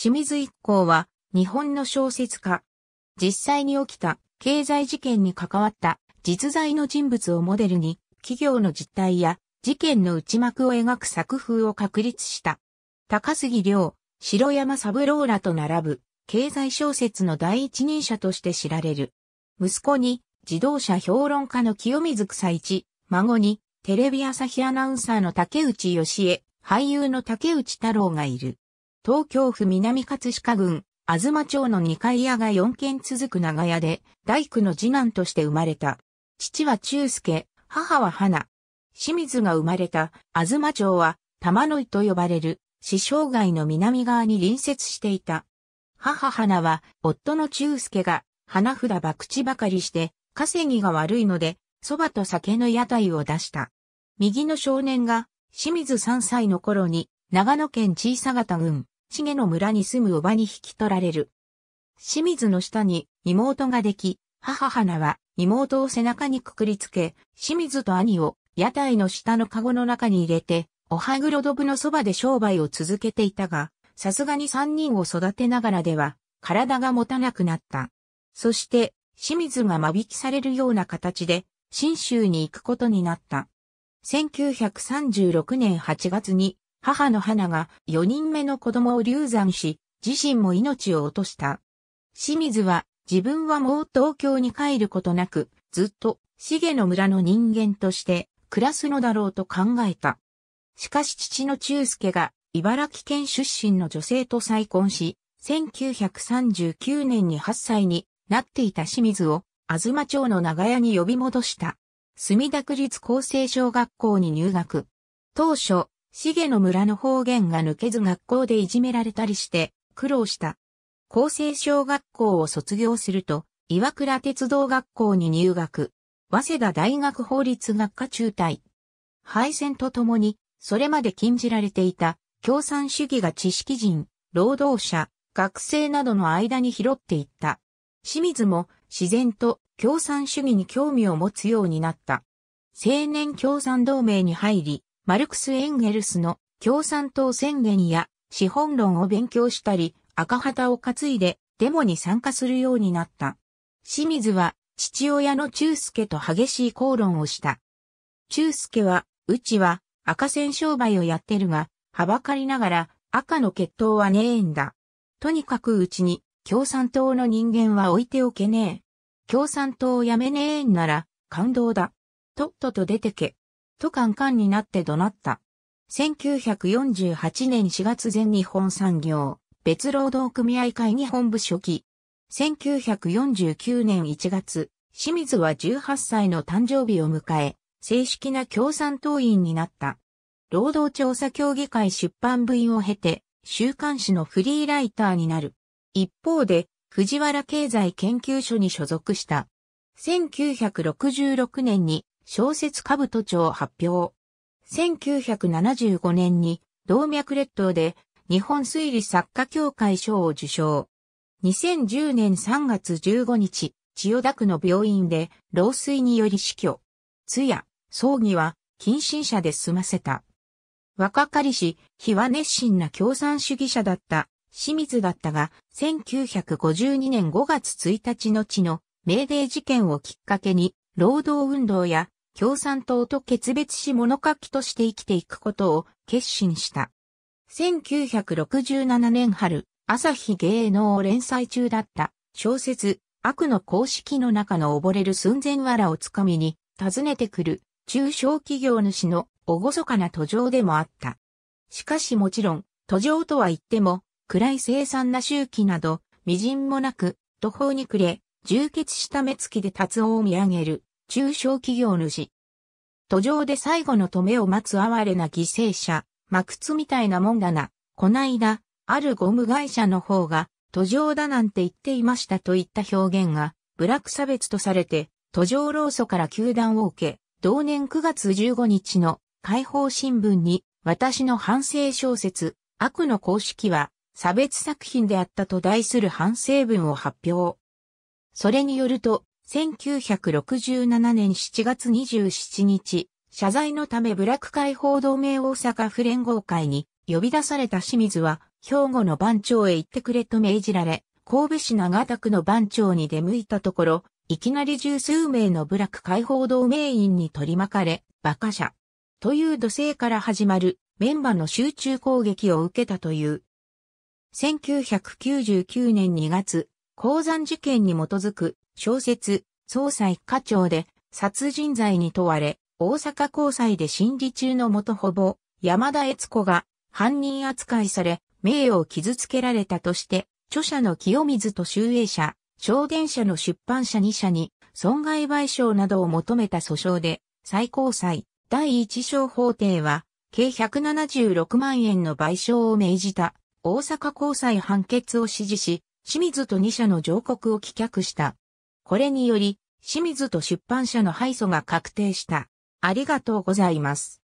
清水一行は日本の小説家。実際に起きた経済事件に関わった実在の人物をモデルに企業の実態や事件の内幕を描く作風を確立した。高杉良、城山三郎らと並ぶ経済小説の第一人者として知られる。息子に自動車評論家の清水草一、孫にテレビ朝日アナウンサーの竹内義恵、俳優の竹内太郎がいる。東京府南葛飾郡、東町の二階屋が四軒続く長屋で、大工の次男として生まれた。父は中介、母は花。清水が生まれた、東町は、玉の井と呼ばれる、死生涯の南側に隣接していた。母花は、夫の中介が、花札博打ばかりして、稼ぎが悪いので、蕎麦と酒の屋台を出した。右の少年が、清水三歳の頃に、長野県小佐方郡、重野村に住む叔母に引き取られる。清水の下に妹ができ、母花は妹を背中にくくりつけ、清水と兄を屋台の下のカゴの中に入れて、おはぐろどぶのそばで商売を続けていたが、さすがに三人を育てながらでは、体が持たなくなった。そして、清水が間引きされるような形で、新州に行くことになった。1936年8月に母の花が4人目の子供を流産し、自身も命を落とした。清水は自分はもう東京に帰ることなく、ずっと重の村の人間として暮らすのだろうと考えた。しかし父の中介が茨城県出身の女性と再婚し、1939年に8歳になっていた清水を、東町の長屋に呼び戻した。墨田区立厚生小学校に入学。当初、シゲの村の方言が抜けず学校でいじめられたりして苦労した。厚生小学校を卒業すると、岩倉鉄道学校に入学。早稲田大学法律学科中退。敗戦とともに、それまで禁じられていた共産主義が知識人、労働者、学生などの間に拾っていった。清水も自然と共産主義に興味を持つようになった。青年共産同盟に入り、マルクス・エンゲルスの共産党宣言や資本論を勉強したり、赤旗を担いでデモに参加するようになった。清水は父親の中介と激しい口論をした。中介は、うちは赤線商売をやってるが、はばかりながら赤の血統はねえんだ。とにかくうちに共産党の人間は置いておけねえ。共産党をやめねえんなら感動だ。とっとと出てけ。とカンカンになって怒鳴った。1948年4月全日本産業、別労働組合会議本部書記。1949年1月、清水は18歳の誕生日を迎え、正式な共産党員になった。労働調査協議会出版部員を経て、週刊誌のフリーライターになる。一方で、藤原経済研究所に所属した。1966年に小説兜町発表。1975年に動脈列島で日本推理作家協会賞を受賞。2010年3月15日、千代田区の病院で老衰により死去。通夜、葬儀は近親者で済ませた。若かりし、日は熱心な共産主義者だった清水だったが、1952年5月1日の地の命令事件をきっかけに、労働運動や共産党と決別し物書きとして生きていくことを決心した。1967年春、朝日芸能連載中だった小説悪の公式の中の溺れる寸前わらをつかみに訪ねてくる中小企業主のおごそかな途上でもあった。しかしもちろん途上とは言っても暗い凄惨な周期など微塵もなく途方に暮れ充血した目つきで達を見上げる中小企業主。途上で最後の止めを待つ哀れな犠牲者、真靴みたいなもんだな。こないだ、あるゴム会社の方が、途上だなんて言っていましたといった表現が、ブラック差別とされて、途上労組から球団を受け、同年9月15日の解放新聞に、私の反省小説、悪の公式は、差別作品であったと題する反省文を発表。それによると、1967年7月27日、謝罪のためブラック解放同盟大阪府連合会に呼び出された清水は、兵庫の番長へ行ってくれと命じられ、神戸市長田区の番長に出向いたところ、いきなり十数名の部落解放同盟員に取り巻かれ、馬鹿者。という土星から始まるメンバーの集中攻撃を受けたという。1999年2月、鉱山事件に基づく小説、総裁課長で殺人罪に問われ、大阪高裁で審理中の元保護、山田悦子が犯人扱いされ、名誉を傷つけられたとして、著者の清水と集英社、小電社の出版社2社に損害賠償などを求めた訴訟で、最高裁第一小法廷は、計176万円の賠償を命じた大阪高裁判決を支持し、清水と2社の上告を棄却した。これにより、清水と出版社の敗訴が確定した。ありがとうございます。